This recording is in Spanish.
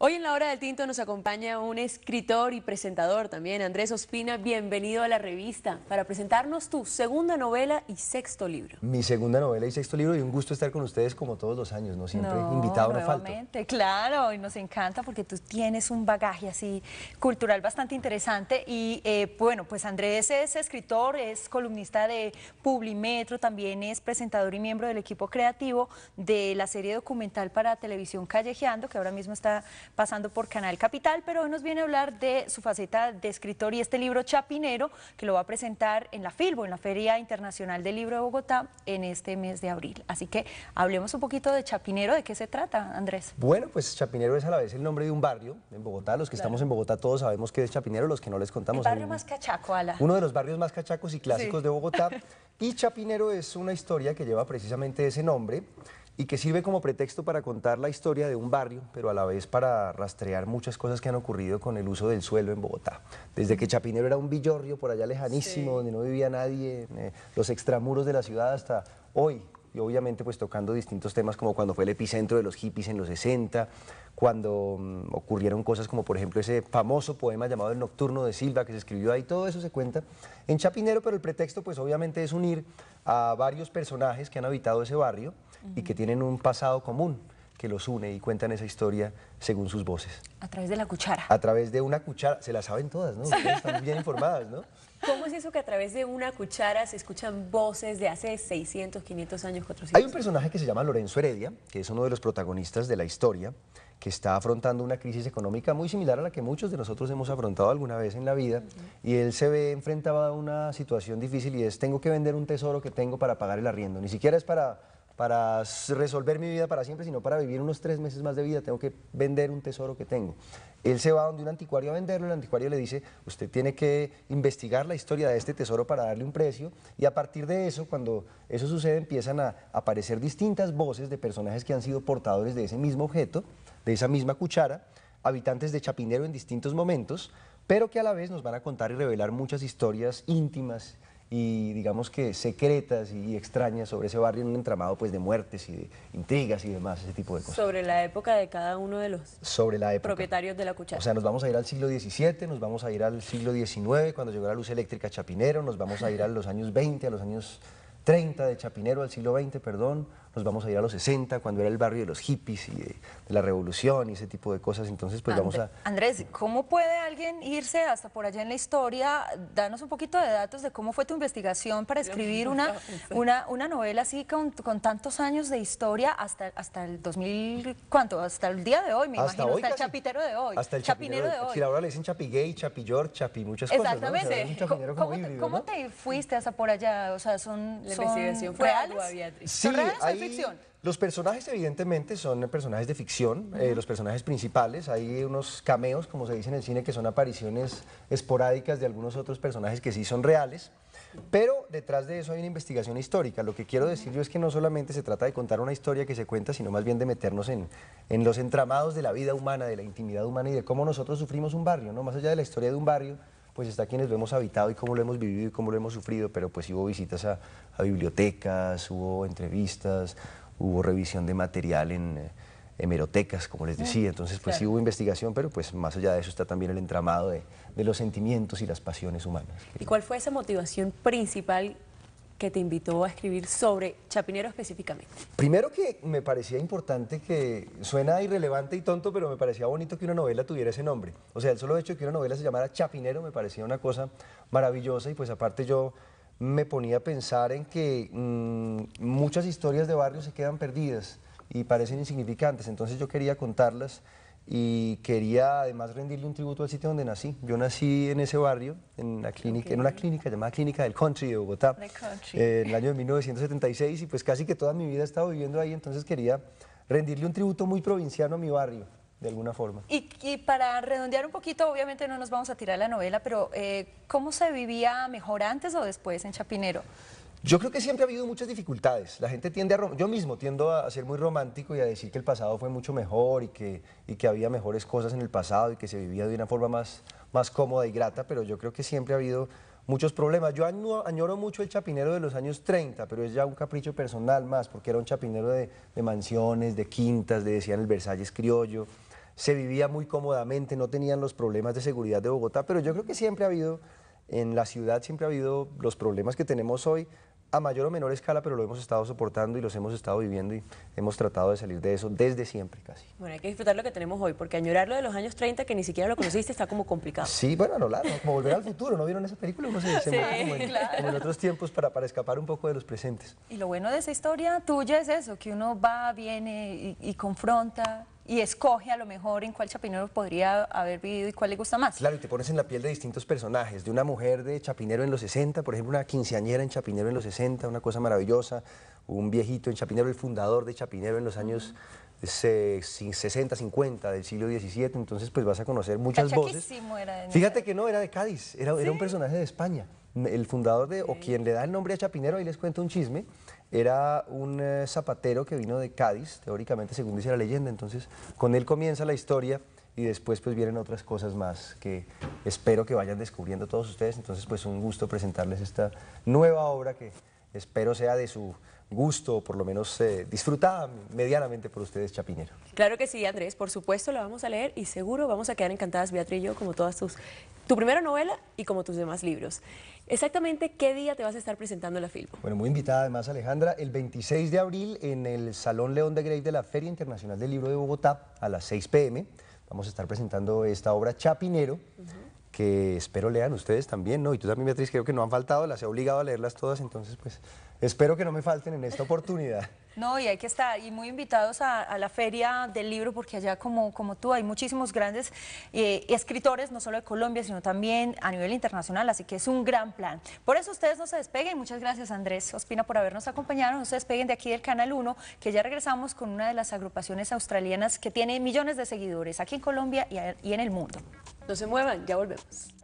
Hoy en la hora del tinto nos acompaña un escritor y presentador también, Andrés Ospina. Bienvenido a la revista para presentarnos tu segunda novela y sexto libro. Mi segunda novela y sexto libro y un gusto estar con ustedes como todos los años, ¿no? Siempre no, invitado a falta. Claro, y nos encanta porque tú tienes un bagaje así cultural bastante interesante y eh, bueno, pues Andrés es escritor, es columnista de Publimetro, también es presentador y miembro del equipo creativo de la serie documental para televisión Callejeando, que ahora mismo está pasando por Canal Capital, pero hoy nos viene a hablar de su faceta de escritor y este libro Chapinero, que lo va a presentar en la FILBO, en la Feria Internacional del Libro de Bogotá, en este mes de abril. Así que hablemos un poquito de Chapinero, ¿de qué se trata, Andrés? Bueno, pues Chapinero es a la vez el nombre de un barrio en Bogotá. Los que estamos en Bogotá todos sabemos qué es Chapinero, los que no les contamos. El barrio más cachaco, Ala. Uno de los barrios más cachacos y clásicos de Bogotá. Y Chapinero es una historia que lleva precisamente ese nombre y que sirve como pretexto para contar la historia de un barrio, pero a la vez para rastrear muchas cosas que han ocurrido con el uso del suelo en Bogotá. Desde que Chapinero era un villorrio por allá lejanísimo, donde no vivía nadie, eh, los extramuros de la ciudad hasta hoy, y obviamente pues tocando distintos temas como cuando fue el epicentro de los hippies en los 60, cuando mm, ocurrieron cosas como por ejemplo ese famoso poema llamado El Nocturno de Silva que se escribió ahí, todo eso se cuenta en Chapinero, pero el pretexto pues obviamente es unir a varios personajes que han habitado ese barrio y que tienen un pasado común que los une y cuentan esa historia según sus voces. A través de la cuchara. A través de una cuchara. Se la saben todas, ¿no? Ustedes están bien informadas, ¿no? ¿Cómo es eso que a través de una cuchara se escuchan voces de hace 600, 500 años, 400? Hay un personaje que se llama Lorenzo Heredia, que es uno de los protagonistas de la historia, que está afrontando una crisis económica muy similar a la que muchos de nosotros hemos afrontado alguna vez en la vida, y él se ve enfrentado a una situación difícil y es, tengo que vender un tesoro que tengo para pagar el arriendo, ni siquiera es para para resolver mi vida para siempre, sino para vivir unos tres meses más de vida, tengo que vender un tesoro que tengo. Él se va a donde un anticuario a venderlo, el anticuario le dice, usted tiene que investigar la historia de este tesoro para darle un precio, y a partir de eso, cuando eso sucede, empiezan a aparecer distintas voces de personajes que han sido portadores de ese mismo objeto, de esa misma cuchara, habitantes de Chapinero en distintos momentos, pero que a la vez nos van a contar y revelar muchas historias íntimas y digamos que secretas y extrañas sobre ese barrio en un entramado pues de muertes y de intrigas y demás, ese tipo de cosas. Sobre la época de cada uno de los sobre la época. propietarios de la cuchara. O sea, nos vamos a ir al siglo XVII, nos vamos a ir al siglo XIX, cuando llegó la luz eléctrica Chapinero, nos vamos a ir a los años 20, a los años 30 de Chapinero al siglo XX, perdón, nos vamos a ir a los 60, cuando era el barrio de los hippies y de, la revolución y ese tipo de cosas, entonces pues vamos a... Andrés, ¿cómo puede alguien irse hasta por allá en la historia? Danos un poquito de datos de cómo fue tu investigación para escribir una, una, una novela así con, tantos años de historia hasta, hasta el 2000, ¿cuánto? Hasta el día de hoy, me imagino, hasta el chapitero de hoy. Hasta el chapinero, de, hoy. Si ahora le dicen chapi gay, chapi muchas cosas, Exactamente. ¿Cómo, te fuiste hasta por allá? O sea, son fue Algo ficción? Los personajes evidentemente son personajes de ficción, eh, los personajes principales, hay unos cameos, como se dice en el cine, que son apariciones esporádicas de algunos otros personajes que sí son reales, pero detrás de eso hay una investigación histórica. Lo que quiero decir yo es que no solamente se trata de contar una historia que se cuenta, sino más bien de meternos en, en los entramados de la vida humana, de la intimidad humana y de cómo nosotros sufrimos un barrio, ¿no? más allá de la historia de un barrio, pues está quienes lo hemos habitado y cómo lo hemos vivido y cómo lo hemos sufrido, pero pues hubo visitas a, bibliotecas, hubo entrevistas, hubo revisión de material en eh, hemerotecas, como les decía, entonces pues sí hubo investigación, pero pues más allá de eso está también el entramado de, de los sentimientos y las pasiones humanas. ¿Y cuál fue esa motivación principal que te invitó a escribir sobre Chapinero específicamente? Primero que me parecía importante que, suena irrelevante y tonto, pero me parecía bonito que una novela tuviera ese nombre. O sea, el solo hecho de que una novela se llamara Chapinero me parecía una cosa maravillosa y pues aparte yo me ponía a pensar en que mm, muchas historias de barrio se quedan perdidas y parecen insignificantes, entonces yo quería contarlas y quería además rendirle un tributo al sitio donde nací. Yo nací en ese barrio, en, la clínica, en una clínica llamada Clínica del Country de Bogotá, eh, en el año de 1976 y pues casi que toda mi vida he estado viviendo ahí, entonces quería rendirle un tributo muy provinciano a mi barrio de alguna forma. Y, para redondear un poquito, obviamente no nos vamos a tirar la novela, pero eh, ¿cómo se vivía mejor antes o después en Chapinero? Yo creo que siempre ha habido muchas dificultades. La gente tiende a... Yo mismo tiendo a ser muy romántico y a decir que el pasado fue mucho mejor y que, y que había mejores cosas en el pasado y que se vivía de una forma más, más cómoda y grata, pero yo creo que siempre ha habido muchos problemas. Yo añoro mucho el chapinero de los años 30, pero es ya un capricho personal más, porque era un chapinero de, mansiones, de quintas, le decían el Versalles criollo, se vivía muy cómodamente, no tenían los problemas de seguridad de Bogotá, pero yo creo que siempre ha habido en la ciudad siempre ha habido los problemas que tenemos hoy, a mayor o menor escala, pero lo hemos estado soportando y los hemos estado viviendo y hemos tratado de salir de eso desde siempre casi. Bueno, hay que disfrutar lo que tenemos hoy, porque lo de los años 30, que ni siquiera lo conociste, está como complicado. Sí, bueno, claro, como volver al futuro, ¿no vieron esa película? Uno se, como, en, otros tiempos para, para escapar un poco de los presentes. Y lo bueno de esa historia tuya es eso, que uno va, viene y, y confronta y escoge a lo mejor en cuál Chapinero podría haber vivido y cuál le gusta más. Claro, y te pones en la piel de distintos personajes, de una mujer de Chapinero en los 60, por ejemplo, una quinceañera en Chapinero en los 60, una cosa maravillosa, un viejito en Chapinero, el fundador de Chapinero en los años... 60, 50 del siglo XVII, entonces pues vas a conocer muchas voces. Fíjate que no, era de Cádiz, era, era un personaje de España. El fundador de, o quien le da el nombre a Chapinero, ahí les cuento un chisme, era un eh, zapatero que vino de Cádiz, teóricamente según dice la leyenda, entonces con él comienza la historia y después pues vienen otras cosas más que espero que vayan descubriendo todos ustedes, entonces pues un gusto presentarles esta nueva obra que espero sea de su gusto, o por lo menos eh, disfrutada medianamente por ustedes, Chapinero. Claro que sí, Andrés, por supuesto la vamos a leer y seguro vamos a quedar encantadas, Beatriz y yo, como todas tus tu primera novela y como tus demás libros. Exactamente, ¿qué día te vas a estar presentando la filma? Bueno, muy invitada además Alejandra, el 26 de abril en el Salón León de Grey de la Feria Internacional del Libro de Bogotá a las 6 pm. Vamos a estar presentando esta obra Chapinero que espero lean ustedes también, ¿no? Y tú también, Beatriz, creo que no han faltado, las he obligado a leerlas todas, entonces pues espero que no me falten en esta oportunidad. No, y hay que estar, y muy invitados a, la feria del libro, porque allá como, como tú hay muchísimos grandes eh, escritores, no solo de Colombia, sino también a nivel internacional, así que es un gran plan. Por eso ustedes no se despeguen, muchas gracias Andrés Ospina por habernos acompañado, no se despeguen de aquí del Canal 1, que ya regresamos con una de las agrupaciones australianas que tiene millones de seguidores aquí en Colombia y en el mundo. No se muevan, ya volvemos.